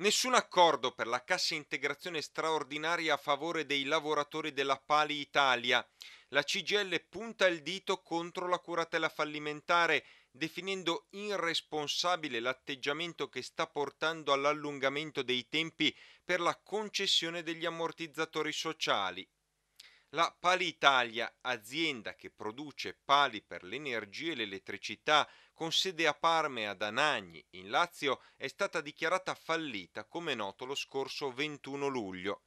Nessun accordo per la cassa integrazione straordinaria a favore dei lavoratori della Pali Italia. La CGL punta il dito contro la curatela fallimentare, definendo irresponsabile l'atteggiamento che sta portando all'allungamento dei tempi per la concessione degli ammortizzatori sociali. La Palitalia, azienda che produce pali per l'energia e l'elettricità con sede a Parme e ad Anagni, in Lazio, è stata dichiarata fallita, come noto, lo scorso 21 luglio.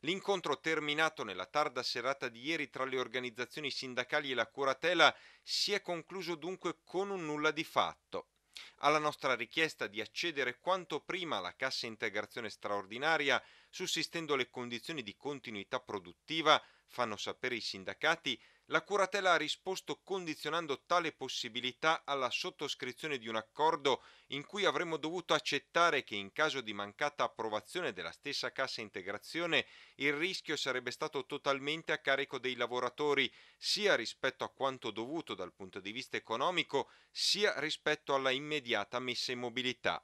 L'incontro terminato nella tarda serata di ieri tra le organizzazioni sindacali e la curatela si è concluso dunque con un nulla di fatto. Alla nostra richiesta di accedere quanto prima alla cassa integrazione straordinaria, sussistendo le condizioni di continuità produttiva, fanno sapere i sindacati, la curatela ha risposto condizionando tale possibilità alla sottoscrizione di un accordo in cui avremmo dovuto accettare che in caso di mancata approvazione della stessa cassa integrazione il rischio sarebbe stato totalmente a carico dei lavoratori, sia rispetto a quanto dovuto dal punto di vista economico, sia rispetto alla immediata messa in mobilità.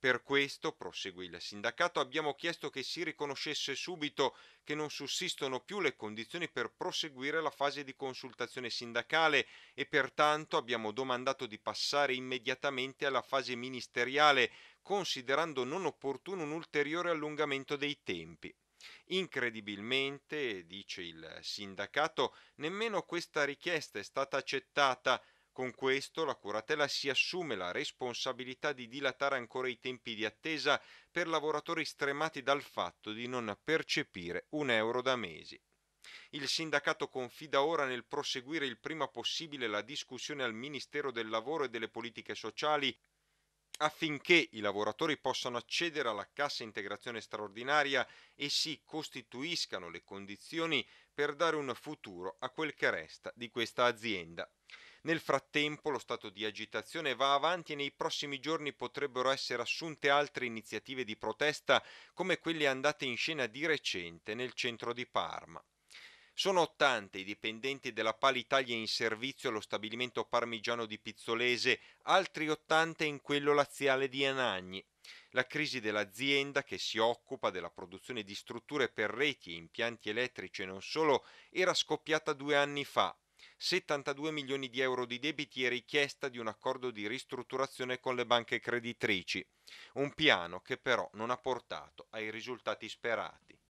Per questo, proseguì il sindacato, abbiamo chiesto che si riconoscesse subito che non sussistono più le condizioni per proseguire la fase di consultazione sindacale e pertanto abbiamo domandato di passare immediatamente alla fase ministeriale, considerando non opportuno un ulteriore allungamento dei tempi. Incredibilmente, dice il sindacato, nemmeno questa richiesta è stata accettata con questo la curatela si assume la responsabilità di dilatare ancora i tempi di attesa per lavoratori stremati dal fatto di non percepire un euro da mesi. Il sindacato confida ora nel proseguire il prima possibile la discussione al Ministero del Lavoro e delle Politiche Sociali affinché i lavoratori possano accedere alla cassa integrazione straordinaria e si costituiscano le condizioni per dare un futuro a quel che resta di questa azienda. Nel frattempo lo stato di agitazione va avanti e nei prossimi giorni potrebbero essere assunte altre iniziative di protesta come quelle andate in scena di recente nel centro di Parma. Sono 80 i dipendenti della Pal Italia in servizio allo stabilimento parmigiano di Pizzolese, altri 80 in quello laziale di Anagni. La crisi dell'azienda, che si occupa della produzione di strutture per reti e impianti elettrici e non solo, era scoppiata due anni fa. 72 milioni di euro di debiti e richiesta di un accordo di ristrutturazione con le banche creditrici, un piano che però non ha portato ai risultati sperati.